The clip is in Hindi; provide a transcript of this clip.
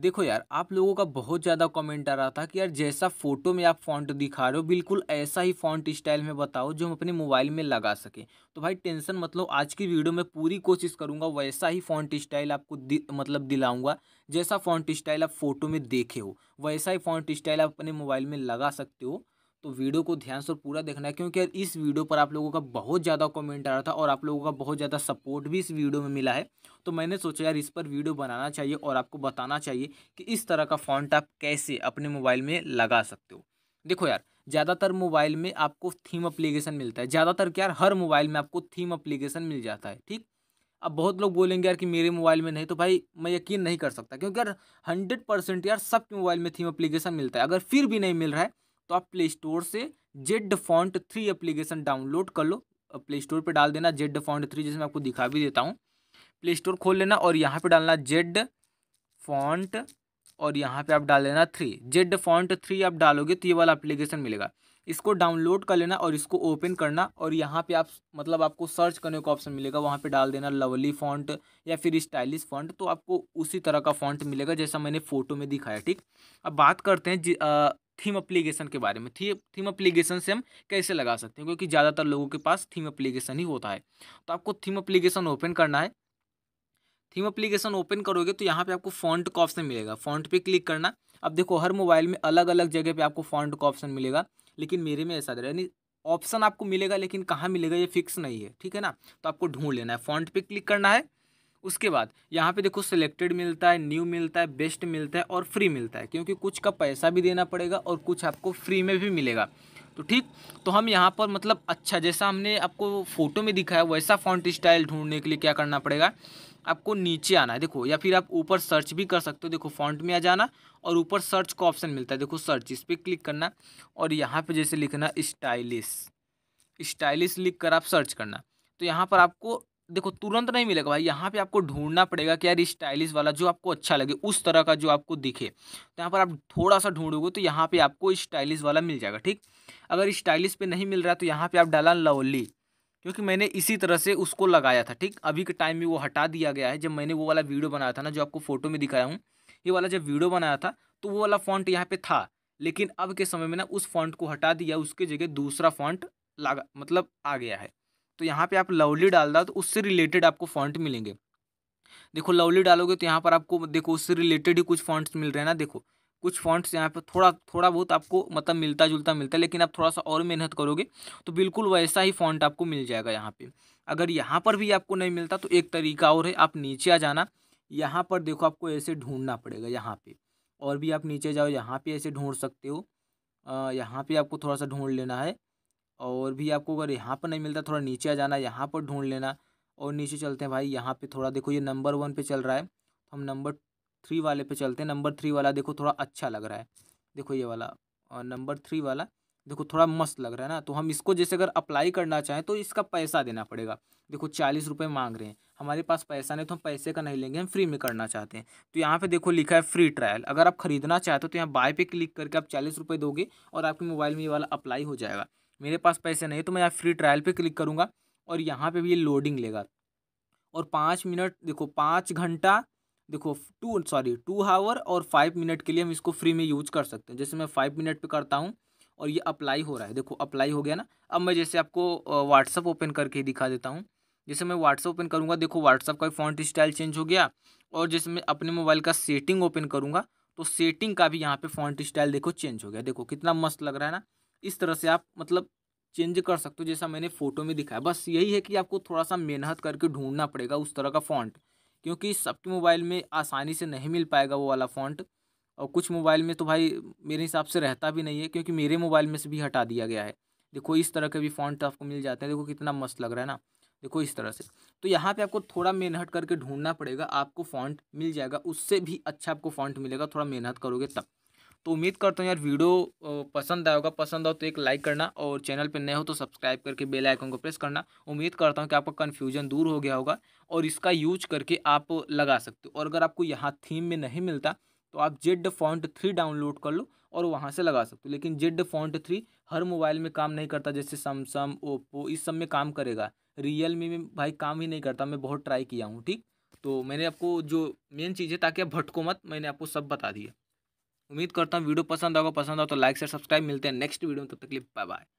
देखो यार आप लोगों का बहुत ज़्यादा कमेंट आ रहा था कि यार जैसा फ़ोटो में आप फॉन्ट दिखा रहे हो बिल्कुल ऐसा ही फॉन्ट स्टाइल में बताओ जो हम अपने मोबाइल में लगा सकें तो भाई टेंशन मतलब आज की वीडियो में पूरी कोशिश करूँगा वैसा ही फॉन्ट स्टाइल आपको दि, मतलब दिलाऊंगा जैसा फॉन्ट स्टाइल आप फ़ोटो में देखे हो वैसा ही फॉन्ट स्टाइल आप अपने मोबाइल में लगा सकते हो तो वीडियो को ध्यान से पूरा देखना है क्योंकि इस वीडियो पर आप लोगों का बहुत ज़्यादा कमेंट आ रहा था और आप लोगों का बहुत ज़्यादा सपोर्ट भी इस वीडियो में मिला है तो मैंने सोचा यार इस पर वीडियो बनाना चाहिए और आपको बताना चाहिए कि इस तरह का फ़ॉन्ट आप कैसे अपने मोबाइल में लगा सकते हो देखो यार ज़्यादातर मोबाइल में आपको थीम अप्लीकेशन मिलता है ज़्यादातर क्या यार हर मोबाइल में आपको थीम अप्लीकेशन मिल जाता है ठीक अब बहुत लोग बोलेंगे यार कि मेरे मोबाइल में नहीं तो भाई मैं यकीन नहीं कर सकता क्योंकि यार हंड्रेड परसेंट यार सबके मोबाइल में थीम अप्लीकेशन मिलता है अगर फिर भी नहीं मिल रहा है तो आप प्ले स्टोर से Z font three application download कर लो प्ले स्टोर पर डाल देना जेड फॉन्ट थ्री जैसे मैं आपको दिखा भी देता हूँ प्ले स्टोर खोल लेना और यहाँ पर डालना जेड फॉन्ट और यहाँ पे आप डाल देना थ्री जेड फॉन्ट थ्री आप डालोगे तो ये वाला एप्लीकेशन मिलेगा इसको डाउनलोड कर लेना और इसको ओपन करना और यहाँ पे आप मतलब आपको सर्च करने का ऑप्शन मिलेगा वहाँ पे डाल देना लवली फॉन्ट या फिर स्टाइलिश फॉन्ट तो आपको उसी तरह का फॉन्ट मिलेगा जैसा मैंने फ़ोटो में दिखाया ठीक अब बात करते हैं थीम अप्लीकेशन के बारे में थी थीम अप्लीकेशन से हम कैसे लगा सकते हैं क्योंकि ज़्यादातर लोगों के पास थीम अप्लीकेशन ही होता है तो आपको थीम अप्लीकेशन ओपन करना है थीम अप्लीकेशन ओपन करोगे तो यहाँ पे आपको फॉन्ट का ऑप्शन मिलेगा फॉन्ट पे क्लिक करना अब देखो हर मोबाइल में अलग अलग जगह पे आपको फॉन्ट का ऑप्शन मिलेगा लेकिन मेरे में ऐसा यानी ऑप्शन आपको मिलेगा लेकिन कहाँ मिलेगा ये फिक्स नहीं है ठीक है ना तो आपको ढूंढ लेना है फॉन्ट पे क्लिक करना है उसके बाद यहाँ पे देखो सिलेक्टेड मिलता है न्यू मिलता है बेस्ट मिलता है और फ्री मिलता है क्योंकि कुछ का पैसा भी देना पड़ेगा और कुछ आपको फ्री में भी मिलेगा तो ठीक तो हम यहाँ पर मतलब अच्छा जैसा हमने आपको फ़ोटो में दिखाया वैसा फॉन्ट स्टाइल ढूंढने के लिए क्या करना पड़ेगा आपको नीचे आना है देखो या फिर आप ऊपर सर्च भी कर सकते हो देखो फॉन्ट में आ जाना और ऊपर सर्च का ऑप्शन मिलता है देखो सर्च इस पर क्लिक करना और यहाँ पर जैसे लिखना स्टाइलिश स्टाइलिश लिख कर आप सर्च करना तो यहाँ पर आपको देखो तुरंत नहीं मिलेगा भाई यहाँ पे आपको ढूंढना पड़ेगा कि यार स्टाइलिश वाला जो आपको अच्छा लगे उस तरह का जो आपको दिखे तो यहाँ पर आप थोड़ा सा ढूंढोगे तो यहाँ पे आपको स्टाइलिश वाला मिल जाएगा ठीक अगर स्टाइलिश पे नहीं मिल रहा तो यहाँ पे आप डाला लवली क्योंकि मैंने इसी तरह से उसको लगाया था ठीक अभी के टाइम में वो हटा दिया गया है जब मैंने वो वाला वीडियो बनाया था ना जो आपको फ़ोटो में दिखाया हूँ ये वाला जब वीडियो बनाया था तो वो वाला फॉन्ट यहाँ पर था लेकिन अब के समय में ना उस फॉन्ट को हटा दिया उसके जगह दूसरा फॉन्ट लगा मतलब आ गया है तो यहाँ पे आप लवली डाल दो तो उससे रिलेटेड आपको फॉन्ट मिलेंगे देखो लवली डालोगे तो यहाँ पर आपको देखो उससे रिलेटेड ही कुछ फॉन्ट्स मिल रहे हैं ना देखो कुछ फॉन्ट्स यहाँ पर थोड़ा थोड़ा बहुत आपको मतलब मिलता जुलता मिलता है लेकिन आप थोड़ा सा और मेहनत करोगे तो बिल्कुल वैसा ही फॉन्ट आपको मिल जाएगा यहाँ पर अगर यहाँ पर भी आपको नहीं मिलता तो एक तरीका और है आप नीचे आ जाना यहाँ पर देखो आपको ऐसे ढूंढना पड़ेगा यहाँ पे और भी आप नीचे जाओ यहाँ पे ऐसे ढूंढ सकते हो यहाँ पे आपको थोड़ा सा ढूंढ लेना है और भी आपको अगर यहाँ पर नहीं मिलता थोड़ा नीचे आ जाना यहाँ पर ढूंढ लेना और नीचे चलते हैं भाई यहाँ पे थोड़ा देखो ये नंबर वन पे चल रहा है तो हम नंबर थ्री वाले पे चलते हैं नंबर थ्री वाला देखो थोड़ा अच्छा लग रहा है देखो ये वाला और नंबर थ्री वाला देखो थोड़ा मस्त लग रहा है ना तो हम इसको जैसे अगर अप्लाई करना चाहें तो इसका पैसा देना पड़ेगा देखो चालीस रुपये मांग रहे हैं हमारे पास पैसा नहीं तो हम पैसे का नहीं लेंगे हम फ्री में करना चाहते हैं तो यहाँ पे देखो लिखा है फ्री ट्रायल अगर आप खरीदना चाहते हो तो यहाँ बाय पे क्लिक करके आप चालीस रुपये दोगे और आपके मोबाइल में ये वाला अप्लाई हो जाएगा मेरे पास पैसे नहीं तो मैं यहाँ फ्री ट्रायल पे क्लिक करूँगा और यहाँ पे भी ये लोडिंग लेगा और पाँच मिनट देखो पाँच घंटा देखो टू सॉरी टू हावर और फाइव मिनट के लिए हम इसको फ्री में यूज कर सकते हैं जैसे मैं फाइव मिनट पर करता हूँ और ये अप्लाई हो रहा है देखो अप्लाई हो गया ना अब मैं जैसे आपको व्हाट्सअप ओपन करके दिखा देता हूँ जैसे मैं व्हाट्सअप ओपन करूँगा देखो व्हाट्सअप का फॉन्ट स्टाइल चेंज हो गया और जैसे मैं अपने मोबाइल का सेटिंग ओपन करूँगा तो सेटिंग का भी यहाँ पे फॉन्ट स्टाइल देखो चेंज हो गया देखो कितना मस्त लग रहा है ना इस तरह से आप मतलब चेंज कर सकते हो जैसा मैंने फ़ोटो में दिखाया बस यही है कि आपको थोड़ा सा मेहनत करके ढूंढना पड़ेगा उस तरह का फ़ॉन्ट क्योंकि सबके मोबाइल में आसानी से नहीं मिल पाएगा वो वाला फ़ॉन्ट और कुछ मोबाइल में तो भाई मेरे हिसाब से रहता भी नहीं है क्योंकि मेरे मोबाइल में से भी हटा दिया गया है देखो इस तरह के भी फ़ॉन्ट आपको मिल जाते हैं देखो कितना मस्त लग रहा है ना देखो इस तरह से तो यहाँ पे आपको थोड़ा मेहनत करके ढूंढना पड़ेगा आपको फ़ॉन्ट मिल जाएगा उससे भी अच्छा आपको फ़ॉन्ट मिलेगा थोड़ा मेहनत करोगे तब तो उम्मीद करता हूँ यार वीडियो पसंद आया होगा पसंद आओ तो एक लाइक करना और चैनल पर नए हो तो सब्सक्राइब करके बेल आइकन को प्रेस करना उम्मीद करता हूँ कि आपका कन्फ्यूजन दूर हो गया होगा और इसका यूज करके आप लगा सकते हो और अगर आपको यहाँ थीम में नहीं मिलता तो आप जेड फॉन्ट थ्री डाउनलोड कर लो और वहाँ से लगा सकते हो लेकिन जेड फॉन्ट थ्री हर मोबाइल में काम नहीं करता जैसे सैमसंग ओप्पो इस सब में काम करेगा रियल मी में भाई काम ही नहीं करता मैं बहुत ट्राई किया हूँ ठीक तो मैंने आपको जो मेन चीज़ है ताकि आप भटको मत मैंने आपको सब बता दिया उम्मीद करता हूँ वीडियो पसंद होगा पसंद हो तो लाइक से सब्सक्राइब मिलते हैं नेक्स्ट वीडियो में तब तक लिए बाय बाय